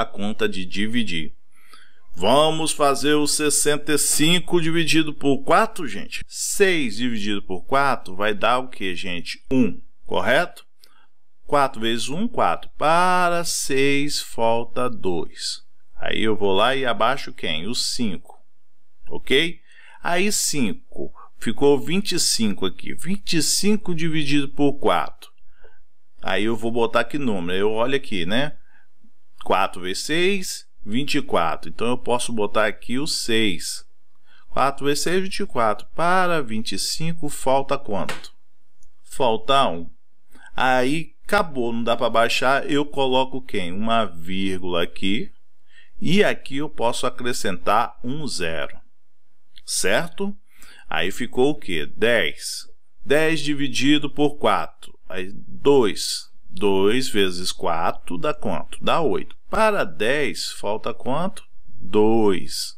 a conta de dividir. Vamos fazer o 65 dividido por 4, gente. 6 dividido por 4 vai dar o que, gente? 1, correto? 4 vezes 1, 4. Para 6, falta 2. Aí eu vou lá e abaixo quem? O 5, ok? Aí 5, ficou 25 aqui. 25 dividido por 4. Aí eu vou botar que número? Eu olho aqui, né? 4 vezes 6, 24. Então, eu posso botar aqui o 6. 4 vezes 6, 24. Para 25, falta quanto? Falta 1. Aí, acabou, não dá para baixar. Eu coloco quem? Uma vírgula aqui. E aqui eu posso acrescentar um zero. Certo? Aí ficou o quê? 10. 10 dividido por 4. 2. 2 vezes 4 dá quanto? Dá 8. Para 10, falta quanto? 2.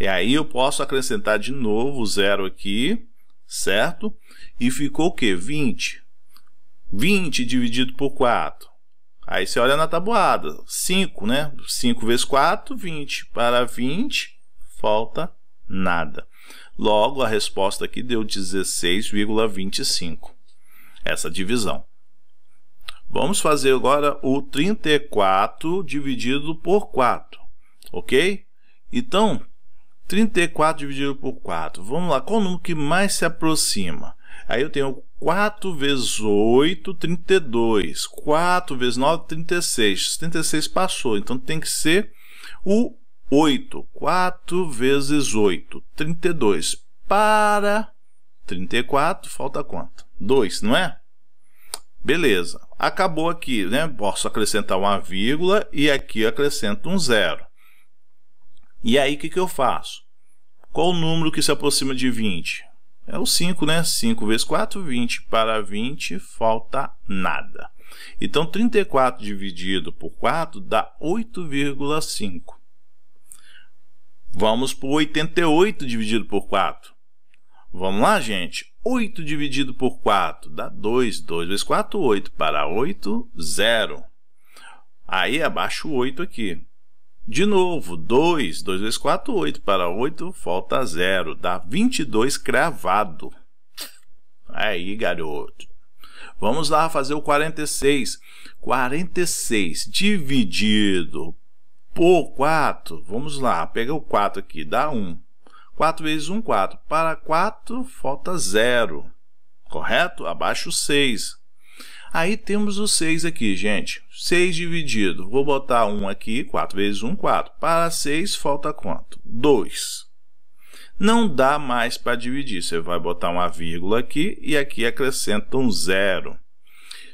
E aí eu posso acrescentar de novo o zero aqui, certo? E ficou o quê? 20. 20 dividido por 4. Aí você olha na tabuada, 5, né? 5 vezes 4, 20. Para 20, falta nada. Logo, a resposta aqui deu 16,25. Essa divisão. Vamos fazer agora o 34 dividido por 4, ok? Então, 34 dividido por 4, vamos lá, qual o número que mais se aproxima? Aí eu tenho 4 vezes 8, 32, 4 vezes 9, 36, 36 passou, então tem que ser o 8, 4 vezes 8, 32, para 34, falta quanto? 2, não é? Beleza, acabou aqui, né? Posso acrescentar uma vírgula e aqui acrescento um zero. E aí, o que, que eu faço? Qual o número que se aproxima de 20? É o 5, né? 5 vezes 4, 20. Para 20, falta nada. Então, 34 dividido por 4 dá 8,5. Vamos por 88 dividido por 4. Vamos lá, gente. 8 dividido por 4 dá 2. 2 vezes 4, 8. Para 8, 0. Aí abaixo o 8 aqui. De novo, 2. 2 vezes 4, 8. Para 8, falta 0. Dá 22 cravado. Aí, garoto. Vamos lá fazer o 46. 46 dividido por 4. Vamos lá, pega o 4 aqui, dá 1. 4 vezes 1, 4. Para 4, falta 0, correto? Abaixo 6. Aí temos o 6 aqui, gente. 6 dividido, vou botar 1 aqui, 4 vezes 1, 4. Para 6, falta quanto? 2. Não dá mais para dividir, você vai botar uma vírgula aqui e aqui acrescenta um 0.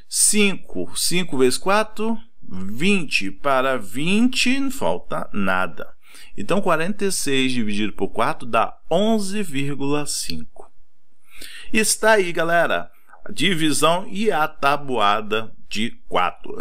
5, 5 vezes 4, 20. Para 20, não falta nada. Então, 46 dividido por 4 dá 11,5. Está aí, galera, a divisão e a tabuada de 4.